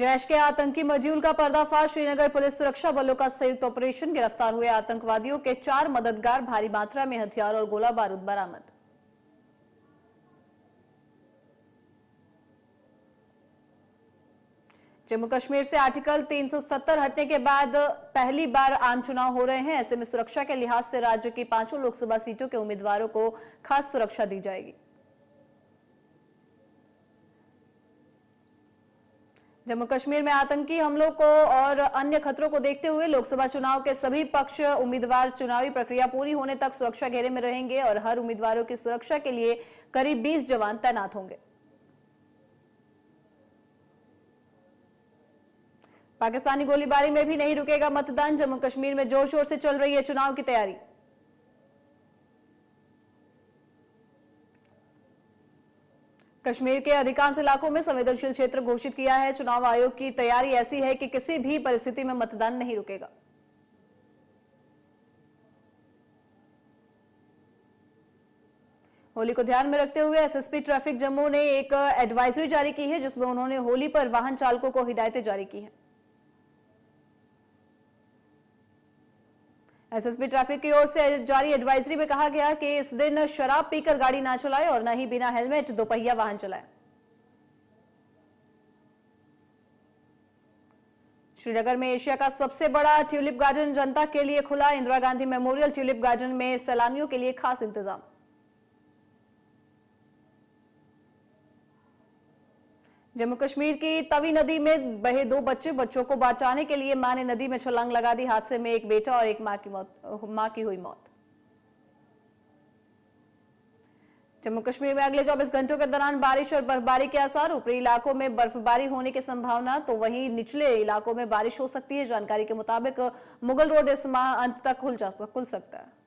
जैश के आतंकी मॉड्यूल का पर्दाफाश श्रीनगर पुलिस सुरक्षा बलों का संयुक्त ऑपरेशन गिरफ्तार हुए आतंकवादियों के चार मददगार भारी मात्रा में हथियार और गोला बारूद बरामद जम्मू कश्मीर से आर्टिकल 370 हटने के बाद पहली बार आम चुनाव हो रहे हैं ऐसे में सुरक्षा के लिहाज से राज्य की पांचों लोकसभा सीटों के उम्मीदवारों को खास सुरक्षा दी जाएगी जम्मू कश्मीर में आतंकी हमलों को और अन्य खतरों को देखते हुए लोकसभा चुनाव के सभी पक्ष उम्मीदवार चुनावी प्रक्रिया पूरी होने तक सुरक्षा घेरे में रहेंगे और हर उम्मीदवारों की सुरक्षा के लिए करीब 20 जवान तैनात होंगे पाकिस्तानी गोलीबारी में भी नहीं रुकेगा मतदान जम्मू कश्मीर में जोर शोर से चल रही है चुनाव की तैयारी कश्मीर के अधिकांश इलाकों में संवेदनशील क्षेत्र घोषित किया है चुनाव आयोग की तैयारी ऐसी है कि किसी भी परिस्थिति में मतदान नहीं रुकेगा होली को ध्यान में रखते हुए एसएसपी ट्रैफिक जम्मू ने एक एडवाइजरी जारी की है जिसमें उन्होंने होली पर वाहन चालकों को हिदायतें जारी की हैं एसएसपी ट्रैफिक की ओर से जारी एडवाइजरी में कहा गया कि इस दिन शराब पीकर गाड़ी ना चलाएं और न ही बिना हेलमेट दोपहिया वाहन चलाएं श्रीनगर में एशिया का सबसे बड़ा ट्यूलिप गार्डन जनता के लिए खुला Indira Gandhi memorial tulip garden में सैलानियों के लिए खास इंतजाम जम्मू कश्मीर की तवी नदी में बहे दो बच्चे बच्चों को बचाने के लिए मां ने नदी में छलांग लगा दी हादसे में एक बेटा और एक मां की मौत मां की हुई मौत जम्मू कश्मीर में अगले 24 घंटों के दौरान बारिश और बर्फबारी के आसार ऊपरी इलाकों में बर्फबारी होने की संभावना तो वहीं निचले इलाकों में बारिश हो सकती है जानकारी के मुताबिक मुगल रोड इस माह अंत तक खुल जा खुल सकता है